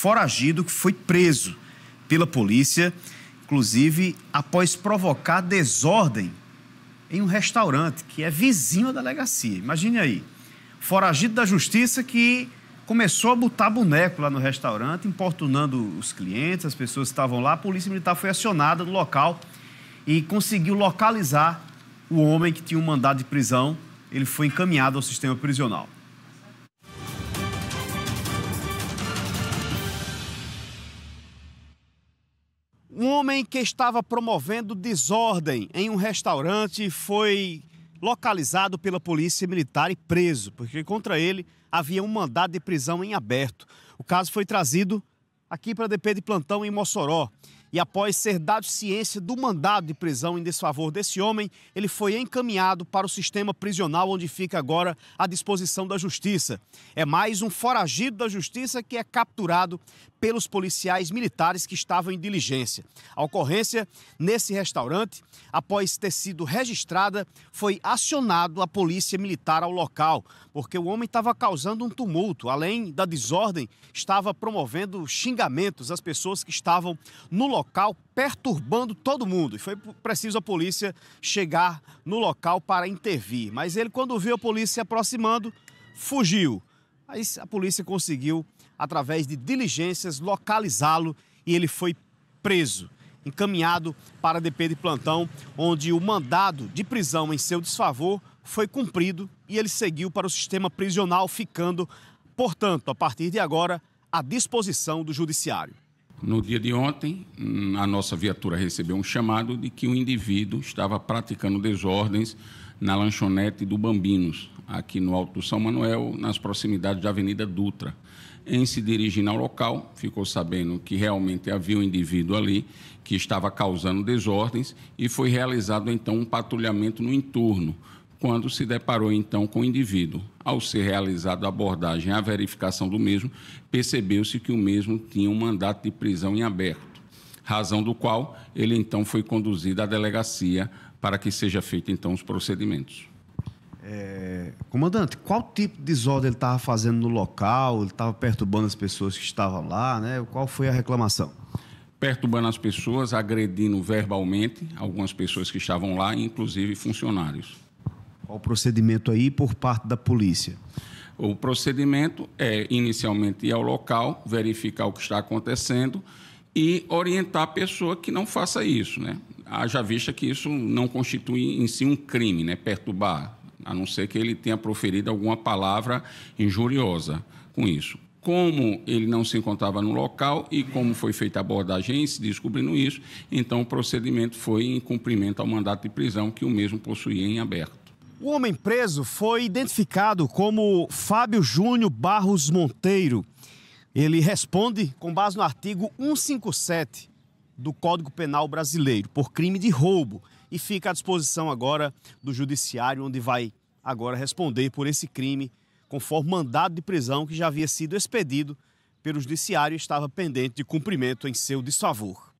foragido que foi preso pela polícia, inclusive após provocar desordem em um restaurante que é vizinho à delegacia. Imagine aí, foragido da justiça que começou a botar boneco lá no restaurante, importunando os clientes, as pessoas que estavam lá. A polícia militar foi acionada no local e conseguiu localizar o homem que tinha um mandado de prisão. Ele foi encaminhado ao sistema prisional. Um homem que estava promovendo desordem em um restaurante foi localizado pela polícia militar e preso, porque contra ele havia um mandado de prisão em aberto. O caso foi trazido aqui para a DP de plantão em Mossoró. E após ser dado ciência do mandado de prisão em desfavor desse homem, ele foi encaminhado para o sistema prisional, onde fica agora à disposição da justiça. É mais um foragido da justiça que é capturado pelos policiais militares que estavam em diligência. A ocorrência nesse restaurante, após ter sido registrada, foi acionado a polícia militar ao local, porque o homem estava causando um tumulto. Além da desordem, estava promovendo xingamentos às pessoas que estavam no local local perturbando todo mundo. E foi preciso a polícia chegar no local para intervir. Mas ele, quando viu a polícia se aproximando, fugiu. Aí a polícia conseguiu, através de diligências, localizá-lo e ele foi preso, encaminhado para a DP de plantão, onde o mandado de prisão em seu desfavor foi cumprido e ele seguiu para o sistema prisional, ficando, portanto, a partir de agora, à disposição do judiciário. No dia de ontem, hum, a nossa viatura recebeu um chamado de que um indivíduo estava praticando desordens na lanchonete do Bambinos, aqui no Alto São Manuel, nas proximidades da Avenida Dutra. Em se dirigindo ao local, ficou sabendo que realmente havia um indivíduo ali que estava causando desordens e foi realizado então um patrulhamento no entorno quando se deparou então com o indivíduo. Ao ser realizada a abordagem, a verificação do mesmo, percebeu-se que o mesmo tinha um mandato de prisão em aberto, razão do qual ele então foi conduzido à delegacia para que seja feito então os procedimentos. É, comandante, qual tipo de desordem ele estava fazendo no local? Ele estava perturbando as pessoas que estavam lá, né? Qual foi a reclamação? Perturbando as pessoas, agredindo verbalmente algumas pessoas que estavam lá, inclusive funcionários. Qual o procedimento aí por parte da polícia? O procedimento é inicialmente ir ao local, verificar o que está acontecendo e orientar a pessoa que não faça isso, né? Haja vista que isso não constitui em si um crime, né? Perturbar, a não ser que ele tenha proferido alguma palavra injuriosa com isso. Como ele não se encontrava no local e como foi feita a abordagem se descobrindo isso, então o procedimento foi em cumprimento ao mandato de prisão que o mesmo possuía em aberto. O homem preso foi identificado como Fábio Júnior Barros Monteiro. Ele responde com base no artigo 157 do Código Penal Brasileiro por crime de roubo e fica à disposição agora do judiciário onde vai agora responder por esse crime conforme mandado de prisão que já havia sido expedido pelo judiciário e estava pendente de cumprimento em seu desfavor.